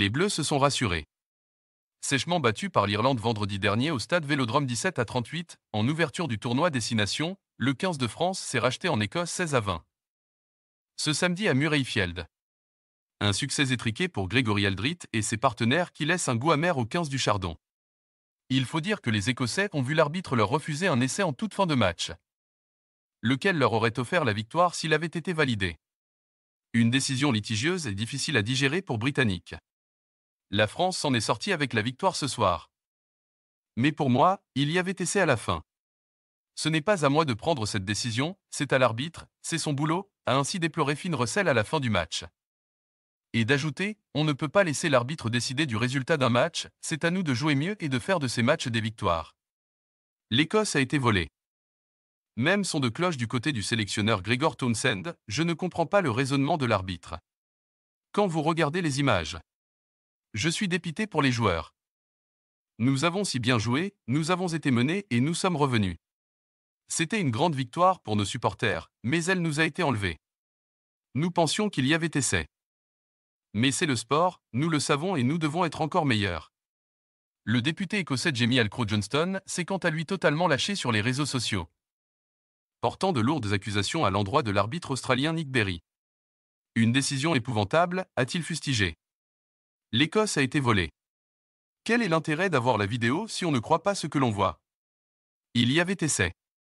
les Bleus se sont rassurés. Sèchement battus par l'Irlande vendredi dernier au stade Vélodrome 17 à 38, en ouverture du tournoi Destination, le 15 de France s'est racheté en Écosse 16 à 20. Ce samedi à Murrayfield. Un succès étriqué pour Grégory Aldrit et ses partenaires qui laissent un goût amer au 15 du Chardon. Il faut dire que les Écossais ont vu l'arbitre leur refuser un essai en toute fin de match, lequel leur aurait offert la victoire s'il avait été validé. Une décision litigieuse et difficile à digérer pour Britanniques. La France s'en est sortie avec la victoire ce soir. Mais pour moi, il y avait essai à la fin. Ce n'est pas à moi de prendre cette décision, c'est à l'arbitre, c'est son boulot, a ainsi déploré Finn Russell à la fin du match. Et d'ajouter, on ne peut pas laisser l'arbitre décider du résultat d'un match, c'est à nous de jouer mieux et de faire de ces matchs des victoires. L'Écosse a été volée. Même son de cloche du côté du sélectionneur Gregor Townsend, je ne comprends pas le raisonnement de l'arbitre. Quand vous regardez les images, je suis dépité pour les joueurs. Nous avons si bien joué, nous avons été menés et nous sommes revenus. C'était une grande victoire pour nos supporters, mais elle nous a été enlevée. Nous pensions qu'il y avait essai. Mais c'est le sport, nous le savons et nous devons être encore meilleurs. Le député écossais Jamie Alcro Johnston s'est quant à lui totalement lâché sur les réseaux sociaux, portant de lourdes accusations à l'endroit de l'arbitre australien Nick Berry. Une décision épouvantable, a-t-il fustigé. L'Écosse a été volée. Quel est l'intérêt d'avoir la vidéo si on ne croit pas ce que l'on voit Il y avait essai.